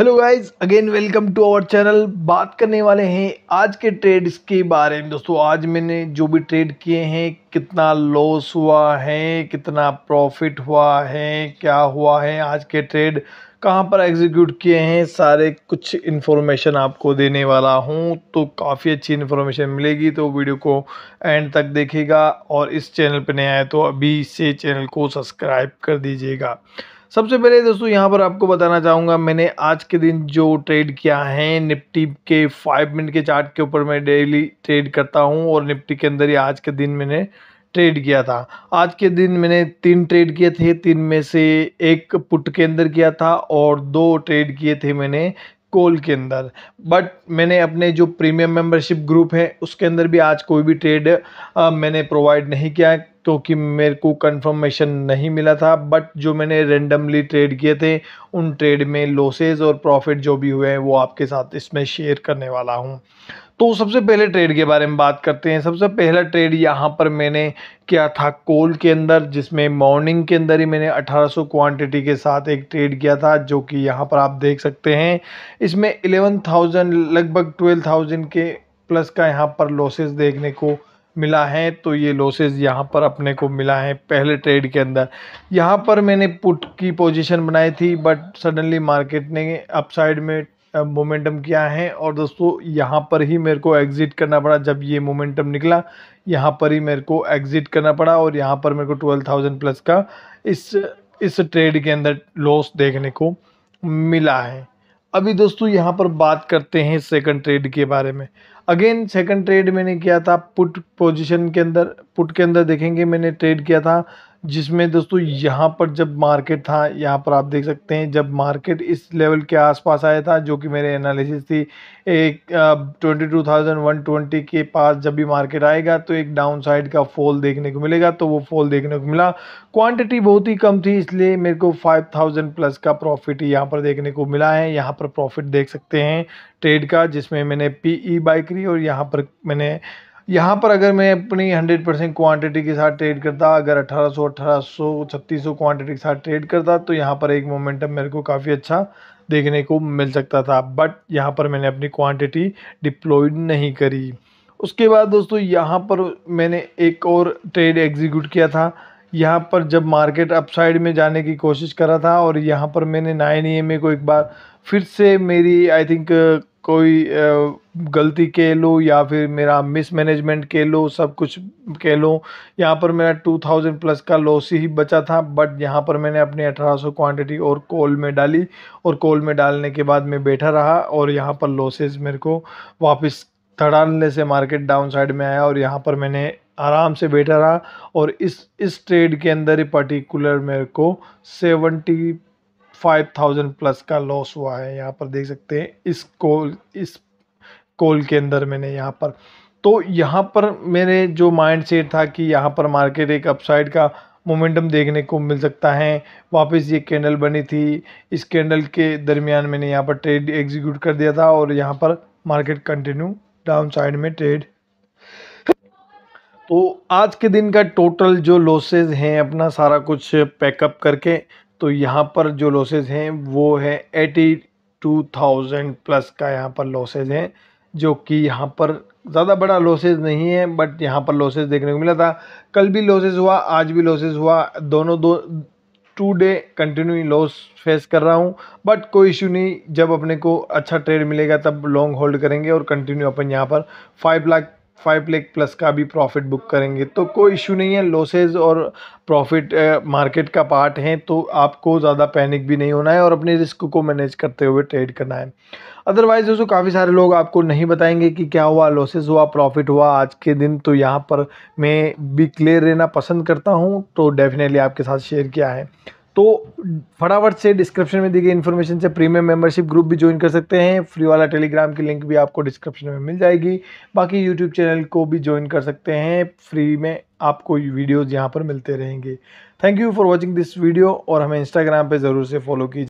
hello guys again welcome to our channel बात करने वाले हैं आज के ट्रेड्स के बारे में दोस्तों आज मैंने जो भी ट्रेड किए हैं कितना लॉस हुआ है कितना प्रॉफिट हुआ है क्या हुआ है आज के ट्रेड कहां पर एग्जीक्यूट किए हैं सारे कुछ इन्फॉर्मेशन आपको देने वाला हूं तो काफ़ी अच्छी इन्फॉर्मेशन मिलेगी तो वीडियो को एंड तक देखेगा और इस चैनल पर नहीं आए तो अभी से चैनल को सब्सक्राइब कर दीजिएगा सबसे पहले दोस्तों यहाँ पर आपको बताना चाहूँगा मैंने आज के दिन जो ट्रेड किया है निफ्टी के फाइव मिनट के चार्ट के ऊपर मैं डेली ट्रेड करता हूँ और निफ्टी के अंदर ही आज के दिन मैंने ट्रेड किया था आज के दिन मैंने तीन ट्रेड किए थे तीन में से एक पुट के अंदर किया था और दो ट्रेड किए थे मैंने कॉल के अंदर बट मैंने अपने जो प्रीमियम मेंबरशिप ग्रुप है उसके अंदर भी आज कोई भी ट्रेड मैंने प्रोवाइड नहीं किया क्योंकि क्योंकि मेरे को कंफर्मेशन नहीं मिला था बट जो मैंने रेंडमली ट्रेड किए थे उन ट्रेड में लॉसेज और प्रॉफिट जो भी हुए हैं वो आपके साथ इसमें शेयर करने वाला हूँ तो सबसे पहले ट्रेड के बारे में बात करते हैं सबसे पहला ट्रेड यहाँ पर मैंने किया था कोल के अंदर जिसमें मॉर्निंग के अंदर ही मैंने 1800 क्वांटिटी के साथ एक ट्रेड किया था जो कि यहाँ पर आप देख सकते हैं इसमें 11,000 लगभग 12,000 के प्लस का यहाँ पर लॉसेस देखने को मिला है तो ये लॉसेज यहाँ पर अपने को मिला है पहले ट्रेड के अंदर यहाँ पर मैंने पुट की पोजीशन बनाई थी बट सडनली मार्केट ने अपसाइड में मोमेंटम किया है और दोस्तों यहाँ पर ही मेरे को एग्ज़िट करना पड़ा जब ये मोमेंटम निकला यहाँ पर ही मेरे को एग्ज़िट करना पड़ा और यहाँ पर मेरे को ट्वेल्व थाउजेंड प्लस का इस इस ट्रेड के अंदर लॉस देखने को मिला है अभी दोस्तों यहाँ पर बात करते हैं सेकंड ट्रेड के बारे में अगेन सेकंड ट्रेड मैंने किया था पुट पोजीशन के अंदर पुट के अंदर देखेंगे मैंने ट्रेड किया था जिसमें दोस्तों यहाँ पर जब मार्केट था यहाँ पर आप देख सकते हैं जब मार्केट इस लेवल के आसपास आया था जो कि मेरे एनालिसिस थी एक twenty two thousand one twenty के पास जब भी मार्केट आएगा तो एक डाउन साइड का फॉल देखने को मिलेगा तो वो फॉल देखने को मिला क्वांटिटी बहुत ही कम थी इसलिए मेरे को फाइव थाउजेंड प्लस का प्रॉफिट यहाँ पर देखने को मिला है यहाँ पर प्रॉफिट देख सकते हैं ट्रेड का जिसमें मैंने पी ई बाई करी और यहाँ पर मैंने यहाँ पर अगर मैं अपनी 100 परसेंट क्वान्टिटी के साथ ट्रेड करता अगर 1800 1800 3600 क्वांटिटी के साथ ट्रेड करता तो यहाँ पर एक मोमेंटम मेरे को काफ़ी अच्छा देखने को मिल सकता था बट यहाँ पर मैंने अपनी क्वांटिटी डिप्लॉयड नहीं करी उसके बाद दोस्तों यहाँ पर मैंने एक और ट्रेड एग्जीक्यूट किया था यहाँ पर जब मार्केट अपसाइड में जाने की कोशिश करा था और यहाँ पर मैंने नाइन ई को एक बार फिर से मेरी आई थिंक कोई गलती कह लो या फिर मेरा मिसमैनेजमेंट कह लो सब कुछ कह लो यहाँ पर मेरा टू थाउजेंड प्लस का लॉस ही बचा था बट यहाँ पर मैंने अपनी अठारह सौ क्वान्टिटी और कॉल में डाली और कॉल में डालने के बाद मैं बैठा रहा और यहाँ पर लॉसेज मेरे को वापस धड़ानने से मार्केट डाउन साइड में आया और यहाँ पर मैंने आराम से बैठा रहा और इस इस ट्रेड के अंदर ही पर्टिकुलर मेरे को सेवेंटी फाइव थाउजेंड प्लस का लॉस हुआ है यहाँ पर देख सकते हैं इस कॉल इस कॉल के अंदर मैंने यहाँ पर तो यहाँ पर मेरे जो माइंड सेट था कि यहाँ पर मार्केट एक अपसाइड का मोमेंटम देखने को मिल सकता है वापस ये कैंडल बनी थी इस कैंडल के दरमियान मैंने यहाँ पर ट्रेड एग्जीक्यूट कर दिया था और यहाँ पर मार्केट कंटिन्यू डाउन साइड में ट्रेड तो आज के दिन का टोटल जो लॉसेज हैं अपना सारा कुछ पैकअप करके तो यहाँ पर जो लॉसेज हैं वो है एटी टू थाउजेंड प्लस का यहाँ पर लॉसेज हैं जो कि यहाँ पर ज़्यादा बड़ा लॉसेज नहीं है बट यहाँ पर लॉसेज देखने को मिला था कल भी लॉसेज हुआ आज भी लॉसेज हुआ दोनों दो today continue loss face कर रहा हूँ बट कोई इशू नहीं जब अपने को अच्छा ट्रेड मिलेगा तब लॉन्ग होल्ड करेंगे और कंटिन्यू अपन यहाँ पर five lakh five lakh plus का भी प्रॉफिट बुक करेंगे तो कोई इशू नहीं है लॉसेज और प्रॉफिट मार्केट का पार्ट है तो आपको ज़्यादा पैनिक भी नहीं होना है और अपने रिस्क को मैनेज करते हुए ट्रेड करना है अदरवाइज़ दोस्तों काफ़ी सारे लोग आपको नहीं बताएंगे कि क्या हुआ लॉसेज हुआ प्रॉफिट हुआ आज के दिन तो यहाँ पर मैं भी क्लियर रहना पसंद करता हूँ तो डेफिनेटली आपके साथ शेयर किया है तो फटाफट से डिस्क्रिप्शन में दी गई इन्फॉर्मेशन से प्रीमियम मेंबरशिप ग्रुप भी ज्वाइन कर सकते हैं फ्री वाला टेलीग्राम की लिंक भी आपको डिस्क्रिप्शन में मिल जाएगी बाकी यूट्यूब चैनल को भी ज्वाइन कर सकते हैं फ्री में आपको वीडियोज़ यहाँ पर मिलते रहेंगे thank you for watching this video और हमें इंस्टाग्राम पर ज़रूर से फॉलो कीजिए